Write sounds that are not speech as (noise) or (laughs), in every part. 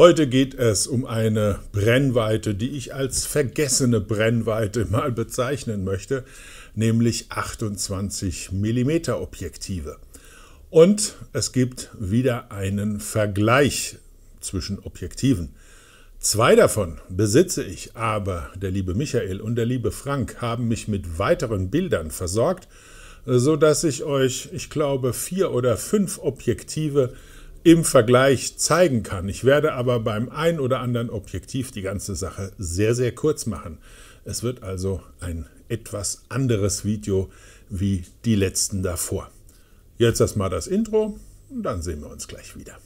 Heute geht es um eine Brennweite, die ich als vergessene Brennweite (laughs) mal bezeichnen möchte, nämlich 28 mm Objektive. Und es gibt wieder einen Vergleich zwischen Objektiven. Zwei davon besitze ich, aber der liebe Michael und der liebe Frank haben mich mit weiteren Bildern versorgt, sodass ich euch, ich glaube, vier oder fünf Objektive im Vergleich zeigen kann. Ich werde aber beim ein oder anderen Objektiv die ganze Sache sehr, sehr kurz machen. Es wird also ein etwas anderes Video wie die letzten davor. Jetzt erstmal das Intro und dann sehen wir uns gleich wieder.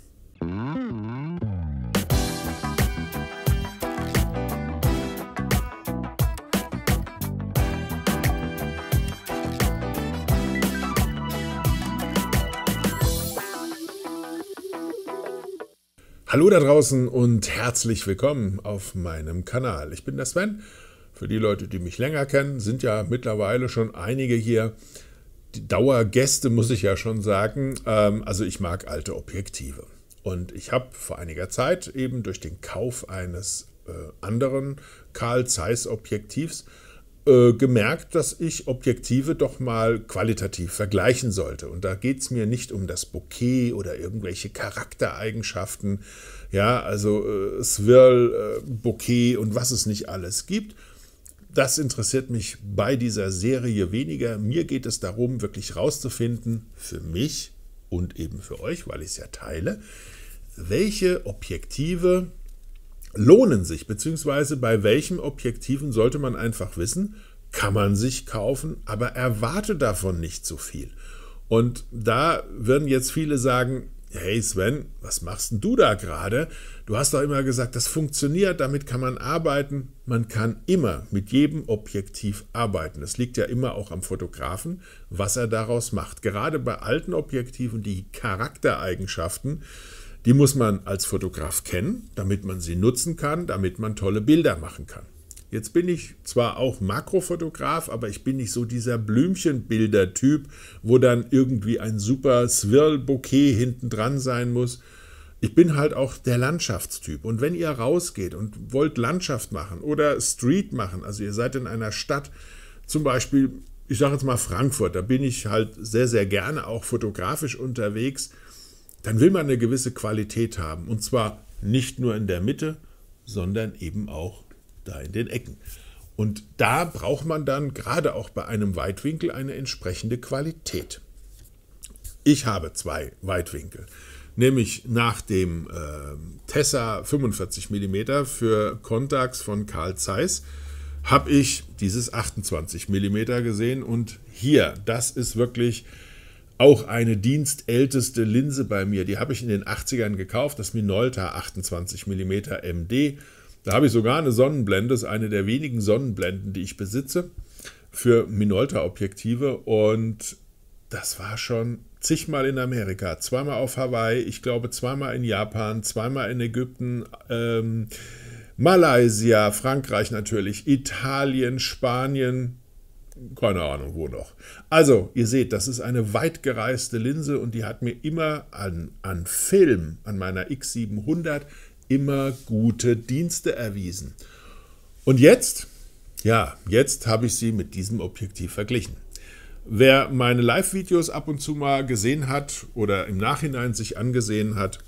Hallo da draußen und herzlich willkommen auf meinem Kanal. Ich bin der Sven. Für die Leute, die mich länger kennen, sind ja mittlerweile schon einige hier. Die Dauergäste muss ich ja schon sagen. Ähm, also ich mag alte Objektive. Und ich habe vor einiger Zeit eben durch den Kauf eines äh, anderen Karl Zeiss Objektivs äh, gemerkt, dass ich Objektive doch mal qualitativ vergleichen sollte. Und da geht es mir nicht um das Bouquet oder irgendwelche Charaktereigenschaften, ja, also äh, Swirl, äh, Bouquet und was es nicht alles gibt. Das interessiert mich bei dieser Serie weniger. Mir geht es darum, wirklich rauszufinden, für mich und eben für euch, weil ich es ja teile, welche Objektive lohnen sich, beziehungsweise bei welchen Objektiven sollte man einfach wissen, kann man sich kaufen, aber erwarte davon nicht so viel. Und da würden jetzt viele sagen, hey Sven, was machst denn du da gerade? Du hast doch immer gesagt, das funktioniert, damit kann man arbeiten. Man kann immer mit jedem Objektiv arbeiten. Es liegt ja immer auch am Fotografen, was er daraus macht. Gerade bei alten Objektiven, die Charaktereigenschaften die muss man als Fotograf kennen, damit man sie nutzen kann, damit man tolle Bilder machen kann. Jetzt bin ich zwar auch Makrofotograf, aber ich bin nicht so dieser Blümchenbilder-Typ, wo dann irgendwie ein super Swirl-Bouquet hinten dran sein muss. Ich bin halt auch der Landschaftstyp. Und wenn ihr rausgeht und wollt Landschaft machen oder Street machen, also ihr seid in einer Stadt, zum Beispiel, ich sage jetzt mal Frankfurt, da bin ich halt sehr, sehr gerne auch fotografisch unterwegs dann will man eine gewisse Qualität haben. Und zwar nicht nur in der Mitte, sondern eben auch da in den Ecken. Und da braucht man dann gerade auch bei einem Weitwinkel eine entsprechende Qualität. Ich habe zwei Weitwinkel, nämlich nach dem äh, Tessa 45 mm für Contax von Carl Zeiss habe ich dieses 28 mm gesehen und hier, das ist wirklich auch eine dienstälteste Linse bei mir. Die habe ich in den 80ern gekauft, das Minolta 28 mm MD. Da habe ich sogar eine Sonnenblende, das ist eine der wenigen Sonnenblenden, die ich besitze, für Minolta-Objektive. Und das war schon zigmal in Amerika, zweimal auf Hawaii, ich glaube zweimal in Japan, zweimal in Ägypten, ähm, Malaysia, Frankreich natürlich, Italien, Spanien, keine Ahnung wo noch. Also, ihr seht, das ist eine weit gereiste Linse und die hat mir immer an, an Film, an meiner X700, immer gute Dienste erwiesen. Und jetzt, ja, jetzt habe ich sie mit diesem Objektiv verglichen. Wer meine Live-Videos ab und zu mal gesehen hat oder im Nachhinein sich angesehen hat,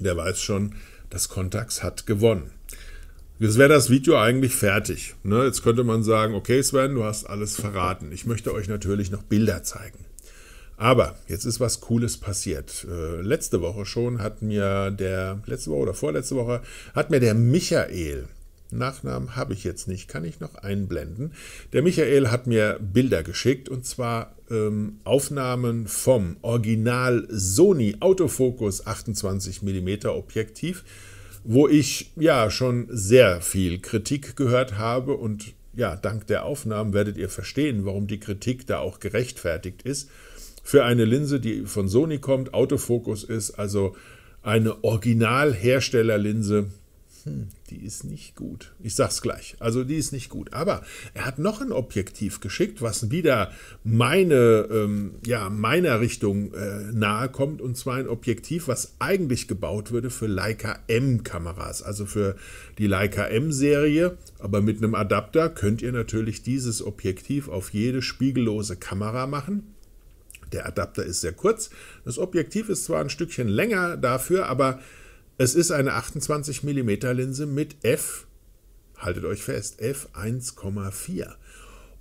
der weiß schon, das Contax hat gewonnen. Jetzt wäre das Video eigentlich fertig. Ne? Jetzt könnte man sagen, okay Sven, du hast alles verraten. Ich möchte euch natürlich noch Bilder zeigen. Aber jetzt ist was Cooles passiert. Äh, letzte Woche schon hat mir der, letzte Woche oder vorletzte Woche, hat mir der Michael, Nachnamen habe ich jetzt nicht, kann ich noch einblenden. Der Michael hat mir Bilder geschickt und zwar ähm, Aufnahmen vom Original Sony Autofokus 28 mm Objektiv wo ich ja schon sehr viel Kritik gehört habe und ja, dank der Aufnahmen werdet ihr verstehen, warum die Kritik da auch gerechtfertigt ist. Für eine Linse, die von Sony kommt, Autofokus ist, also eine Originalherstellerlinse, hm, die ist nicht gut. Ich sag's gleich. Also die ist nicht gut. Aber er hat noch ein Objektiv geschickt, was wieder meine, ähm, ja, meiner Richtung äh, nahe kommt. Und zwar ein Objektiv, was eigentlich gebaut würde für Leica M-Kameras, also für die Leica M-Serie. Aber mit einem Adapter könnt ihr natürlich dieses Objektiv auf jede spiegellose Kamera machen. Der Adapter ist sehr kurz. Das Objektiv ist zwar ein Stückchen länger dafür, aber es ist eine 28 mm Linse mit F, haltet euch fest, F1,4.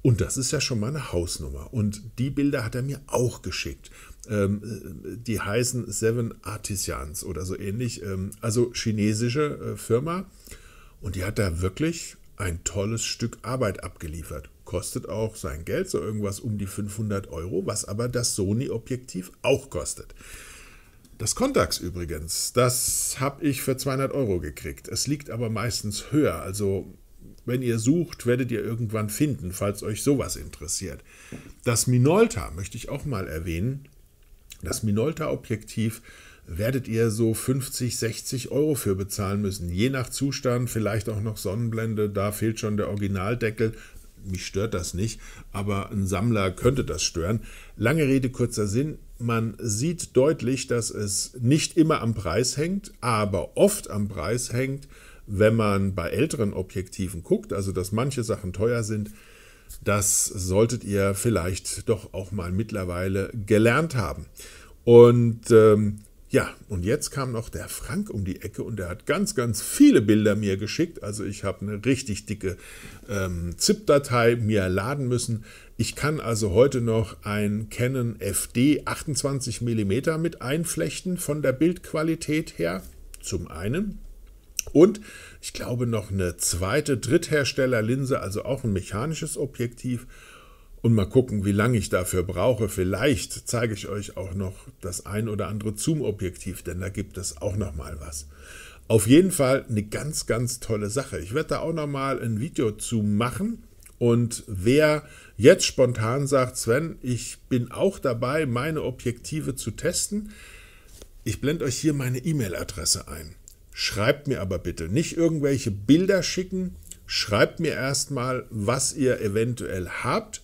Und das ist ja schon mal eine Hausnummer. Und die Bilder hat er mir auch geschickt. Ähm, äh, die heißen Seven Artisans oder so ähnlich. Ähm, also chinesische äh, Firma. Und die hat da wirklich ein tolles Stück Arbeit abgeliefert. Kostet auch sein Geld, so irgendwas um die 500 Euro, was aber das Sony-Objektiv auch kostet. Das Kontax übrigens, das habe ich für 200 Euro gekriegt. Es liegt aber meistens höher. Also wenn ihr sucht, werdet ihr irgendwann finden, falls euch sowas interessiert. Das Minolta möchte ich auch mal erwähnen. Das Minolta-Objektiv werdet ihr so 50, 60 Euro für bezahlen müssen. Je nach Zustand, vielleicht auch noch Sonnenblende, da fehlt schon der Originaldeckel. Mich stört das nicht, aber ein Sammler könnte das stören. Lange Rede, kurzer Sinn man sieht deutlich, dass es nicht immer am Preis hängt, aber oft am Preis hängt, wenn man bei älteren Objektiven guckt, also dass manche Sachen teuer sind. Das solltet ihr vielleicht doch auch mal mittlerweile gelernt haben. Und ähm, ja, und jetzt kam noch der Frank um die Ecke und der hat ganz, ganz viele Bilder mir geschickt. Also ich habe eine richtig dicke ähm, ZIP-Datei mir laden müssen. Ich kann also heute noch ein Canon FD 28 mm mit einflechten von der Bildqualität her, zum einen. Und ich glaube noch eine zweite Drittherstellerlinse, also auch ein mechanisches Objektiv. Und mal gucken, wie lange ich dafür brauche. Vielleicht zeige ich euch auch noch das ein oder andere Zoom-Objektiv, denn da gibt es auch noch mal was. Auf jeden Fall eine ganz, ganz tolle Sache. Ich werde da auch noch mal ein Video zu machen. Und wer jetzt spontan sagt, Sven, ich bin auch dabei, meine Objektive zu testen. Ich blende euch hier meine E-Mail-Adresse ein. Schreibt mir aber bitte nicht irgendwelche Bilder schicken. Schreibt mir erstmal, was ihr eventuell habt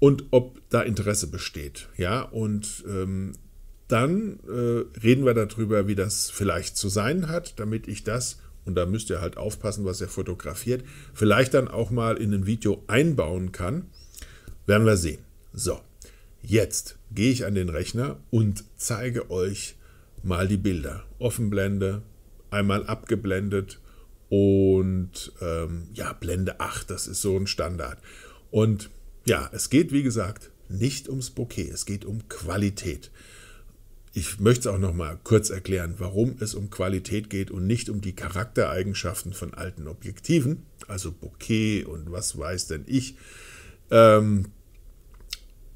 und ob da Interesse besteht. Ja, und ähm, dann äh, reden wir darüber, wie das vielleicht zu sein hat, damit ich das, und da müsst ihr halt aufpassen, was ihr fotografiert, vielleicht dann auch mal in ein Video einbauen kann. Werden wir sehen. So, jetzt gehe ich an den Rechner und zeige euch mal die Bilder. Offenblende, einmal abgeblendet und ähm, ja, Blende 8, das ist so ein Standard. Und ja, es geht wie gesagt nicht ums Bouquet, es geht um Qualität. Ich möchte es auch noch mal kurz erklären, warum es um Qualität geht und nicht um die Charaktereigenschaften von alten Objektiven, also Bouquet und was weiß denn ich. Ähm,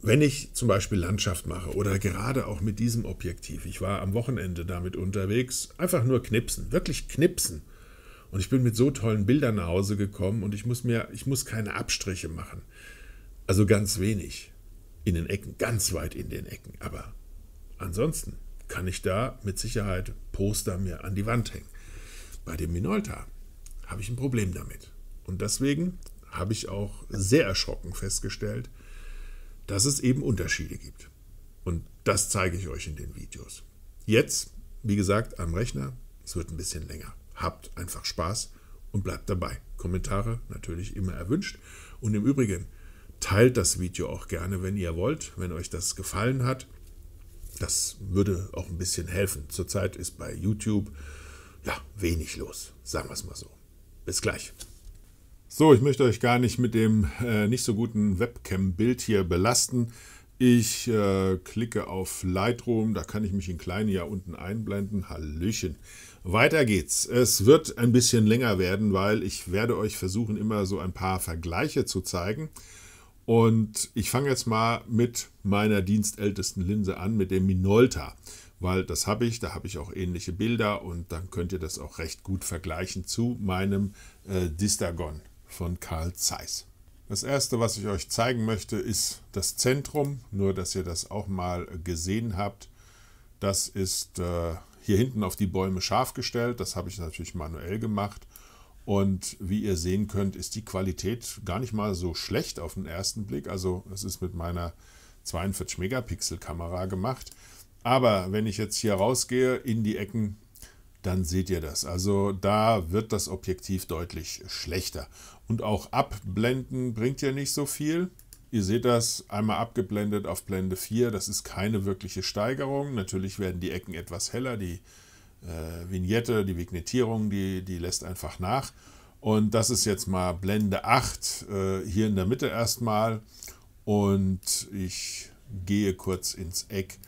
wenn ich zum Beispiel Landschaft mache oder gerade auch mit diesem Objektiv, ich war am Wochenende damit unterwegs, einfach nur knipsen, wirklich knipsen. Und ich bin mit so tollen Bildern nach Hause gekommen und ich muss mir, ich muss keine Abstriche machen. Also ganz wenig. In den Ecken, ganz weit in den Ecken. Aber ansonsten kann ich da mit Sicherheit Poster mir an die Wand hängen. Bei dem Minolta habe ich ein Problem damit. Und deswegen habe ich auch sehr erschrocken festgestellt, dass es eben Unterschiede gibt. Und das zeige ich euch in den Videos. Jetzt, wie gesagt, am Rechner. Es wird ein bisschen länger. Habt einfach Spaß und bleibt dabei. Kommentare natürlich immer erwünscht. Und im Übrigen, teilt das Video auch gerne, wenn ihr wollt, wenn euch das gefallen hat. Das würde auch ein bisschen helfen. Zurzeit ist bei YouTube ja wenig los, sagen wir es mal so. Bis gleich. So, ich möchte euch gar nicht mit dem äh, nicht so guten Webcam-Bild hier belasten. Ich äh, klicke auf Lightroom, da kann ich mich in kleine ja unten einblenden. Hallöchen. Weiter geht's. Es wird ein bisschen länger werden, weil ich werde euch versuchen, immer so ein paar Vergleiche zu zeigen. Und ich fange jetzt mal mit meiner dienstältesten Linse an, mit dem Minolta, weil das habe ich, da habe ich auch ähnliche Bilder und dann könnt ihr das auch recht gut vergleichen zu meinem äh, Distagon von Karl Zeiss. Das erste, was ich euch zeigen möchte, ist das Zentrum, nur dass ihr das auch mal gesehen habt. Das ist äh, hier hinten auf die Bäume scharf gestellt, das habe ich natürlich manuell gemacht. Und wie ihr sehen könnt, ist die Qualität gar nicht mal so schlecht auf den ersten Blick. Also es ist mit meiner 42 Megapixel Kamera gemacht. Aber wenn ich jetzt hier rausgehe in die Ecken, dann seht ihr das. Also da wird das Objektiv deutlich schlechter. Und auch abblenden bringt ja nicht so viel. Ihr seht das einmal abgeblendet auf Blende 4. Das ist keine wirkliche Steigerung. Natürlich werden die Ecken etwas heller. Die äh, Vignette, die Vignettierung, die, die lässt einfach nach. Und das ist jetzt mal Blende 8 äh, hier in der Mitte erstmal. Und ich gehe kurz ins Eck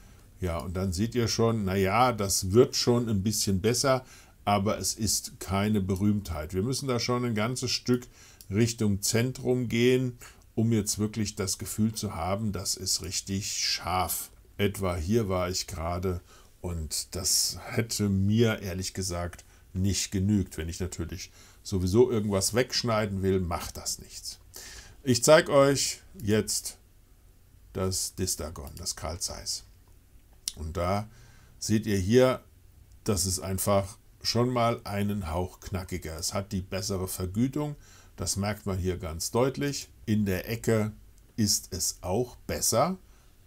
ja, und dann seht ihr schon, naja, das wird schon ein bisschen besser, aber es ist keine Berühmtheit. Wir müssen da schon ein ganzes Stück Richtung Zentrum gehen, um jetzt wirklich das Gefühl zu haben, das ist richtig scharf. Etwa hier war ich gerade und das hätte mir ehrlich gesagt nicht genügt. Wenn ich natürlich sowieso irgendwas wegschneiden will, macht das nichts. Ich zeige euch jetzt das Distagon, das Karl Zeiss. Und da seht ihr hier, das ist einfach schon mal einen Hauch knackiger. Es hat die bessere Vergütung, das merkt man hier ganz deutlich. In der Ecke ist es auch besser,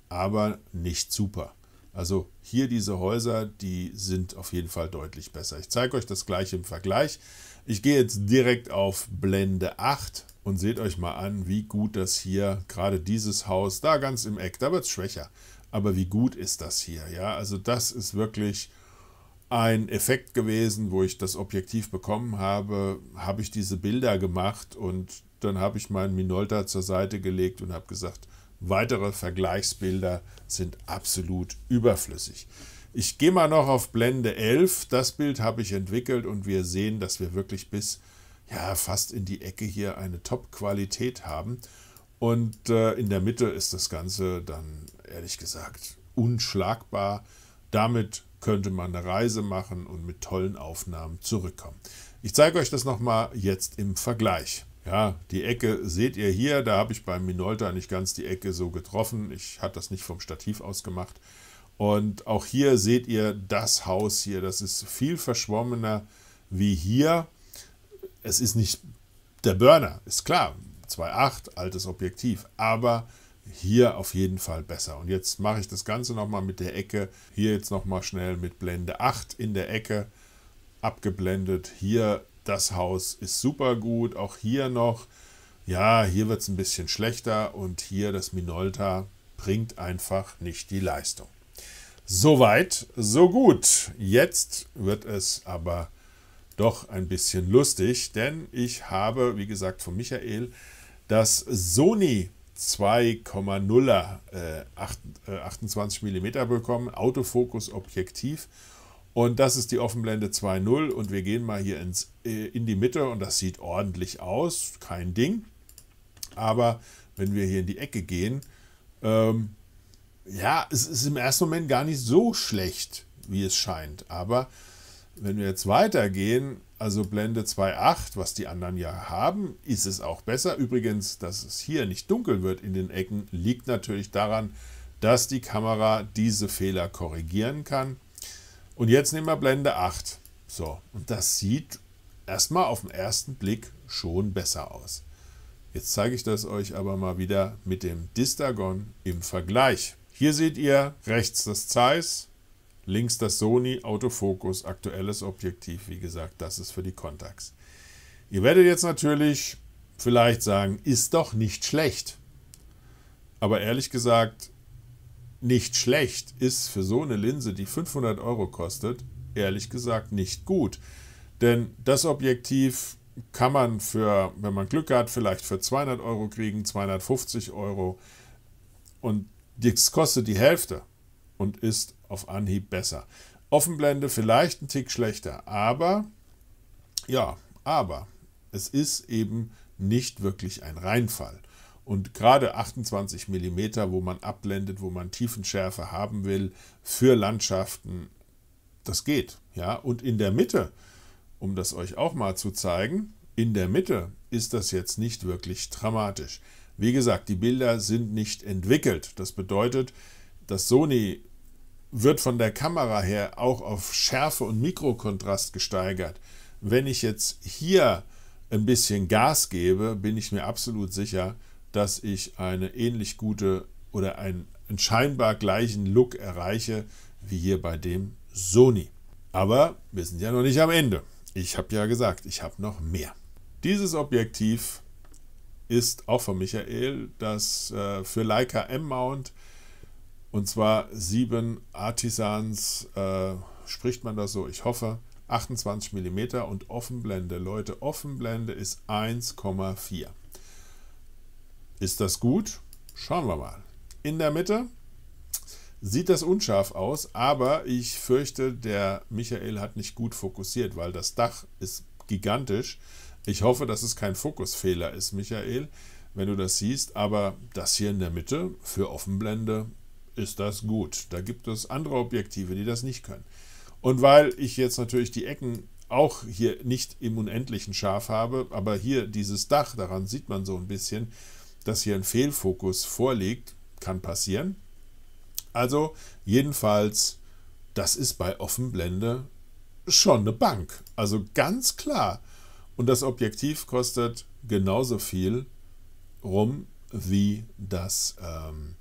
aber nicht super. Also hier diese Häuser, die sind auf jeden Fall deutlich besser. Ich zeige euch das gleich im Vergleich. Ich gehe jetzt direkt auf Blende 8 und seht euch mal an, wie gut das hier, gerade dieses Haus, da ganz im Eck, da wird es schwächer aber wie gut ist das hier? Ja, also das ist wirklich ein Effekt gewesen, wo ich das Objektiv bekommen habe, habe ich diese Bilder gemacht und dann habe ich meinen Minolta zur Seite gelegt und habe gesagt, weitere Vergleichsbilder sind absolut überflüssig. Ich gehe mal noch auf Blende 11, das Bild habe ich entwickelt und wir sehen, dass wir wirklich bis ja, fast in die Ecke hier eine Top-Qualität haben. Und äh, in der Mitte ist das Ganze dann ehrlich gesagt unschlagbar. Damit könnte man eine Reise machen und mit tollen Aufnahmen zurückkommen. Ich zeige euch das nochmal jetzt im Vergleich. Ja, die Ecke seht ihr hier, da habe ich beim Minolta nicht ganz die Ecke so getroffen. Ich hatte das nicht vom Stativ aus gemacht. Und auch hier seht ihr das Haus hier, das ist viel verschwommener wie hier. Es ist nicht der Burner, ist klar, 2.8, altes Objektiv, aber hier auf jeden Fall besser. Und jetzt mache ich das Ganze nochmal mit der Ecke. Hier jetzt nochmal schnell mit Blende 8 in der Ecke abgeblendet. Hier das Haus ist super gut. Auch hier noch. Ja, hier wird es ein bisschen schlechter und hier das Minolta bringt einfach nicht die Leistung. Soweit, so gut. Jetzt wird es aber doch ein bisschen lustig, denn ich habe, wie gesagt, von Michael das Sony 2,0er äh, 28 äh, mm bekommen, Autofokus, Objektiv. Und das ist die Offenblende 2.0 und wir gehen mal hier ins, äh, in die Mitte und das sieht ordentlich aus, kein Ding. Aber wenn wir hier in die Ecke gehen, ähm, ja, es ist im ersten Moment gar nicht so schlecht, wie es scheint. Aber wenn wir jetzt weitergehen, also Blende 2.8, was die anderen ja haben, ist es auch besser. Übrigens, dass es hier nicht dunkel wird in den Ecken, liegt natürlich daran, dass die Kamera diese Fehler korrigieren kann. Und jetzt nehmen wir Blende 8. So, und das sieht erstmal auf den ersten Blick schon besser aus. Jetzt zeige ich das euch aber mal wieder mit dem Distagon im Vergleich. Hier seht ihr rechts das Zeiss, Links das Sony Autofokus, aktuelles Objektiv, wie gesagt, das ist für die Contax. Ihr werdet jetzt natürlich vielleicht sagen, ist doch nicht schlecht. Aber ehrlich gesagt, nicht schlecht ist für so eine Linse, die 500 Euro kostet, ehrlich gesagt nicht gut. Denn das Objektiv kann man für, wenn man Glück hat, vielleicht für 200 Euro kriegen, 250 Euro. Und das kostet die Hälfte und ist auf Anhieb besser. Offenblende vielleicht ein Tick schlechter, aber ja, aber es ist eben nicht wirklich ein Reinfall. Und gerade 28 mm, wo man abblendet, wo man Tiefenschärfe haben will, für Landschaften, das geht. Ja, und in der Mitte, um das euch auch mal zu zeigen, in der Mitte ist das jetzt nicht wirklich dramatisch. Wie gesagt, die Bilder sind nicht entwickelt. Das bedeutet, das Sony wird von der Kamera her auch auf Schärfe und Mikrokontrast gesteigert. Wenn ich jetzt hier ein bisschen Gas gebe, bin ich mir absolut sicher, dass ich eine ähnlich gute oder einen, einen scheinbar gleichen Look erreiche wie hier bei dem Sony. Aber wir sind ja noch nicht am Ende. Ich habe ja gesagt, ich habe noch mehr. Dieses Objektiv ist auch von Michael, das äh, für Leica M-Mount und zwar sieben Artisans, äh, spricht man das so, ich hoffe, 28 mm und Offenblende. Leute, Offenblende ist 1,4. Ist das gut? Schauen wir mal. In der Mitte sieht das unscharf aus, aber ich fürchte, der Michael hat nicht gut fokussiert, weil das Dach ist gigantisch. Ich hoffe, dass es kein Fokusfehler ist, Michael, wenn du das siehst, aber das hier in der Mitte für Offenblende ist das gut. Da gibt es andere Objektive, die das nicht können. Und weil ich jetzt natürlich die Ecken auch hier nicht im unendlichen scharf habe, aber hier dieses Dach, daran sieht man so ein bisschen, dass hier ein Fehlfokus vorliegt, kann passieren. Also jedenfalls, das ist bei Offenblende schon eine Bank. Also ganz klar. Und das Objektiv kostet genauso viel rum wie das ähm,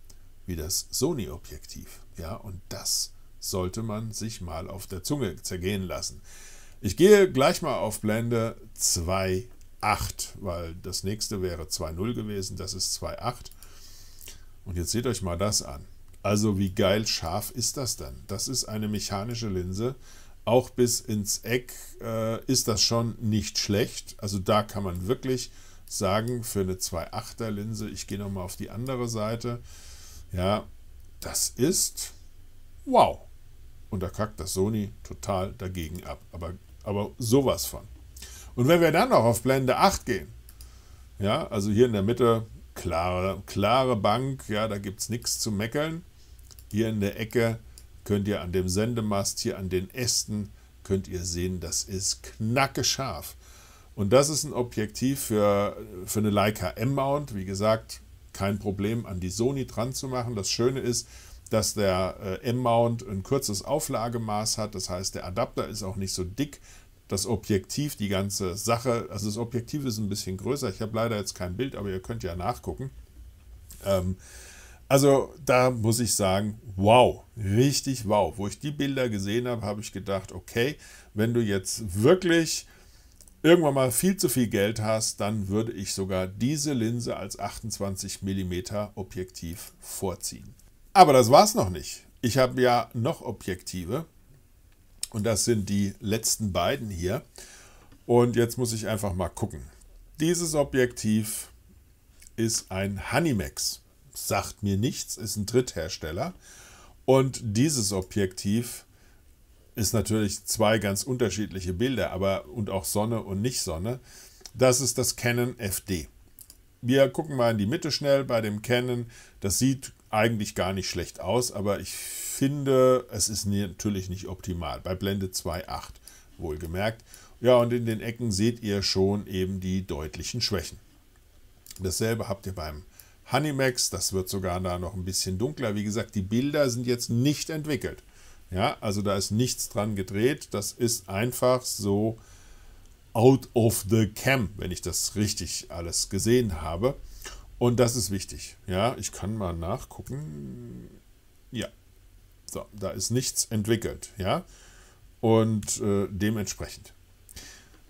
wie das Sony-Objektiv. Ja, und das sollte man sich mal auf der Zunge zergehen lassen. Ich gehe gleich mal auf Blende 2.8, weil das nächste wäre 2.0 gewesen, das ist 2.8. Und jetzt seht euch mal das an. Also wie geil scharf ist das dann? Das ist eine mechanische Linse. Auch bis ins Eck äh, ist das schon nicht schlecht. Also da kann man wirklich sagen, für eine 2.8er Linse, ich gehe nochmal auf die andere Seite, ja, das ist wow. Und da kackt das Sony total dagegen ab. Aber, aber sowas von. Und wenn wir dann noch auf Blende 8 gehen, ja, also hier in der Mitte, klare, klare Bank, ja, da gibt es nichts zu meckern. Hier in der Ecke könnt ihr an dem Sendemast, hier an den Ästen, könnt ihr sehen, das ist knacke scharf. Und das ist ein Objektiv für, für eine Leica M-Mount. Wie gesagt, kein Problem, an die Sony dran zu machen. Das Schöne ist, dass der äh, M-Mount ein kurzes Auflagemaß hat. Das heißt, der Adapter ist auch nicht so dick. Das Objektiv, die ganze Sache, also das Objektiv ist ein bisschen größer. Ich habe leider jetzt kein Bild, aber ihr könnt ja nachgucken. Ähm, also da muss ich sagen, wow, richtig wow. Wo ich die Bilder gesehen habe, habe ich gedacht, okay, wenn du jetzt wirklich irgendwann mal viel zu viel Geld hast, dann würde ich sogar diese Linse als 28 mm Objektiv vorziehen. Aber das war's noch nicht. Ich habe ja noch Objektive und das sind die letzten beiden hier. Und jetzt muss ich einfach mal gucken. Dieses Objektiv ist ein Honeymax. Sagt mir nichts, ist ein Dritthersteller. Und dieses Objektiv ist natürlich zwei ganz unterschiedliche Bilder, aber und auch Sonne und nicht Sonne. Das ist das Canon FD. Wir gucken mal in die Mitte schnell bei dem Canon. Das sieht eigentlich gar nicht schlecht aus, aber ich finde, es ist natürlich nicht optimal. Bei Blende 2.8 wohlgemerkt. Ja, und in den Ecken seht ihr schon eben die deutlichen Schwächen. Dasselbe habt ihr beim Honeymax, das wird sogar da noch ein bisschen dunkler. Wie gesagt, die Bilder sind jetzt nicht entwickelt. Ja, also da ist nichts dran gedreht. Das ist einfach so out of the cam, wenn ich das richtig alles gesehen habe. Und das ist wichtig. Ja, ich kann mal nachgucken. Ja, so, da ist nichts entwickelt. Ja, und äh, dementsprechend.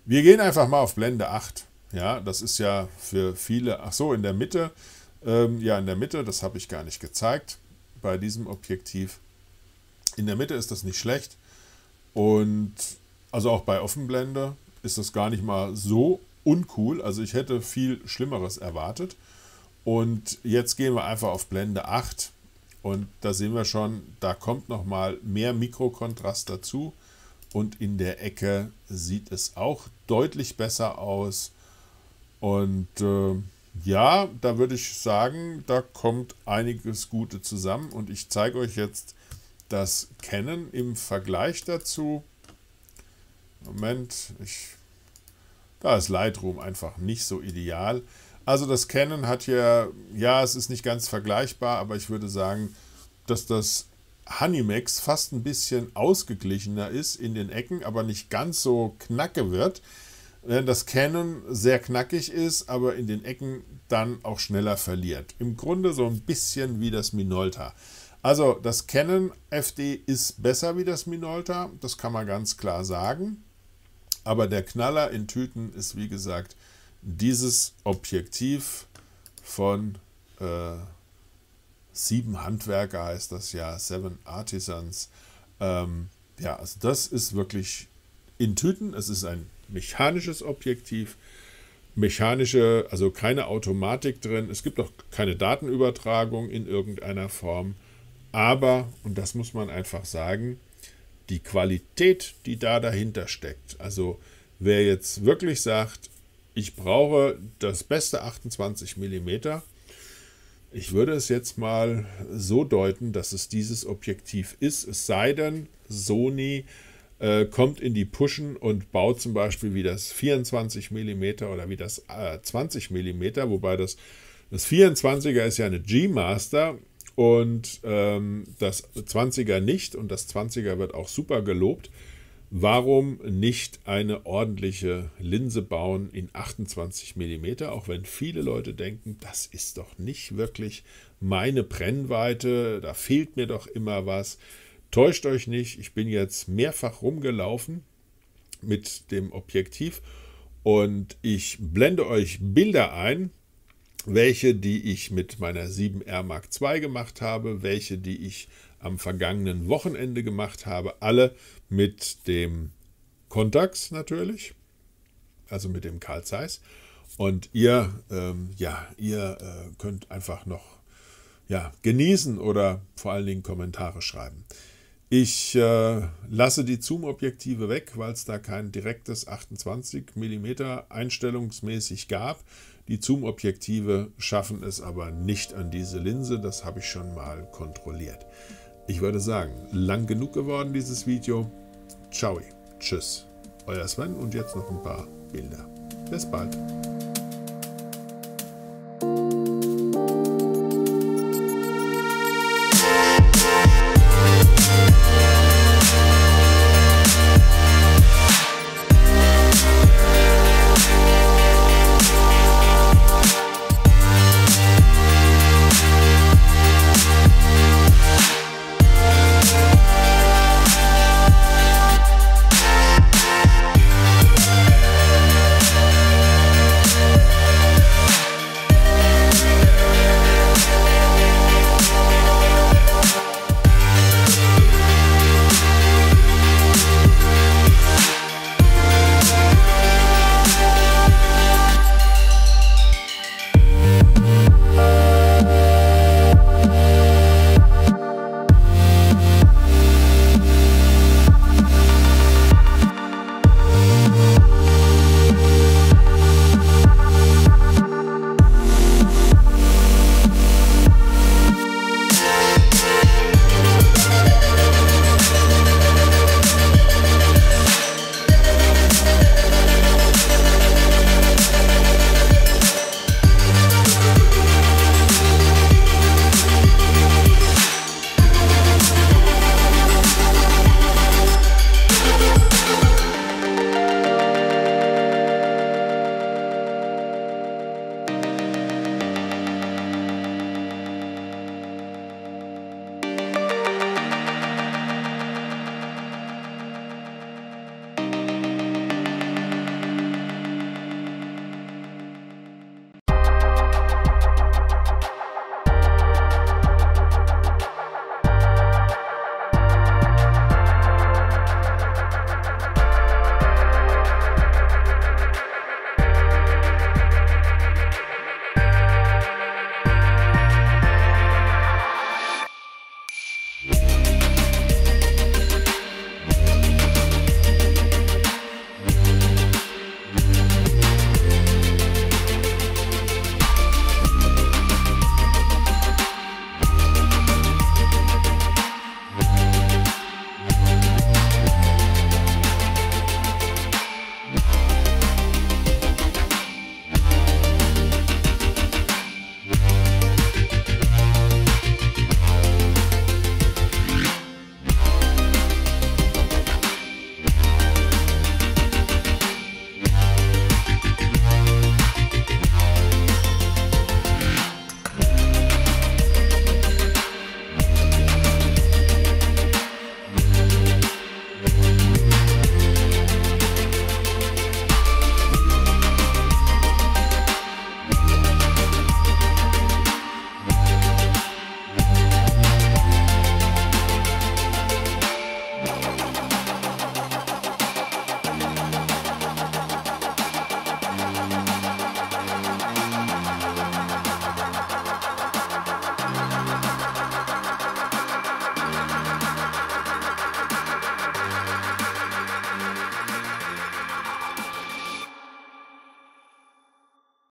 Wir gehen einfach mal auf Blende 8. Ja, das ist ja für viele. Ach so, in der Mitte. Ähm, ja, in der Mitte, das habe ich gar nicht gezeigt bei diesem Objektiv in der Mitte ist das nicht schlecht. Und also auch bei Offenblende ist das gar nicht mal so uncool. Also ich hätte viel Schlimmeres erwartet. Und jetzt gehen wir einfach auf Blende 8 und da sehen wir schon, da kommt nochmal mehr Mikrokontrast dazu. Und in der Ecke sieht es auch deutlich besser aus. Und äh, ja, da würde ich sagen, da kommt einiges Gute zusammen. Und ich zeige euch jetzt das Canon im Vergleich dazu. Moment, ich, da ist Lightroom einfach nicht so ideal. Also das Canon hat ja, ja, es ist nicht ganz vergleichbar, aber ich würde sagen, dass das Honeymax fast ein bisschen ausgeglichener ist in den Ecken, aber nicht ganz so knacke wird. Wenn das Canon sehr knackig ist, aber in den Ecken dann auch schneller verliert. Im Grunde so ein bisschen wie das Minolta. Also das Canon FD ist besser wie das Minolta, das kann man ganz klar sagen. Aber der Knaller in Tüten ist wie gesagt dieses Objektiv von äh, sieben Handwerker heißt das ja, Seven Artisans. Ähm, ja, also das ist wirklich in Tüten. Es ist ein mechanisches Objektiv, mechanische, also keine Automatik drin. Es gibt auch keine Datenübertragung in irgendeiner Form. Aber, und das muss man einfach sagen, die Qualität, die da dahinter steckt, also wer jetzt wirklich sagt, ich brauche das beste 28 mm, ich würde es jetzt mal so deuten, dass es dieses Objektiv ist, es sei denn, Sony äh, kommt in die Pushen und baut zum Beispiel wie das 24 mm oder wie das äh, 20 mm, wobei das, das 24er ist ja eine G-Master und ähm, das 20er nicht und das 20er wird auch super gelobt. Warum nicht eine ordentliche Linse bauen in 28 mm, auch wenn viele Leute denken, das ist doch nicht wirklich meine Brennweite, da fehlt mir doch immer was. Täuscht euch nicht, ich bin jetzt mehrfach rumgelaufen mit dem Objektiv und ich blende euch Bilder ein, welche, die ich mit meiner 7R Mark II gemacht habe, welche, die ich am vergangenen Wochenende gemacht habe, alle mit dem Contax natürlich, also mit dem Carl Zeiss. Und ihr, ähm, ja, ihr äh, könnt einfach noch ja, genießen oder vor allen Dingen Kommentare schreiben. Ich äh, lasse die Zoom-Objektive weg, weil es da kein direktes 28 mm einstellungsmäßig gab. Die Zoom-Objektive schaffen es aber nicht an diese Linse, das habe ich schon mal kontrolliert. Ich würde sagen, lang genug geworden dieses Video. Ciao, tschüss, euer Sven und jetzt noch ein paar Bilder. Bis bald.